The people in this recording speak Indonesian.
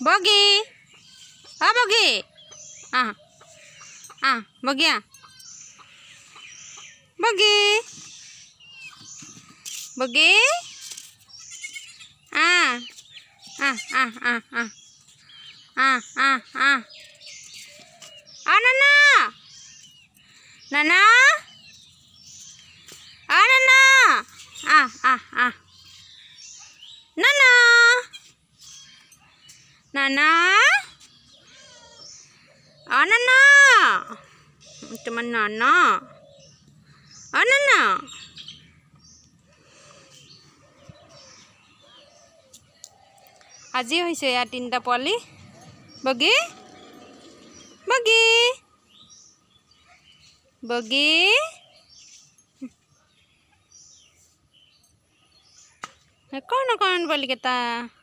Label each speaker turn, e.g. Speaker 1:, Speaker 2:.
Speaker 1: Bogi. Ah, Bogi. Ah. Ah, Bogi ya. Bogi. Bogi. Ah. Ah, ah, ah, ah. Ah, ah, ah. Ah, Nana. Nana. Nana? Anana? Ah, Cuman Nana? Anana? Ah,
Speaker 2: Aji hoise ya tinta poli? Bagi? Bagi? Bagi?
Speaker 3: Nah, kau nak kawan balik kita?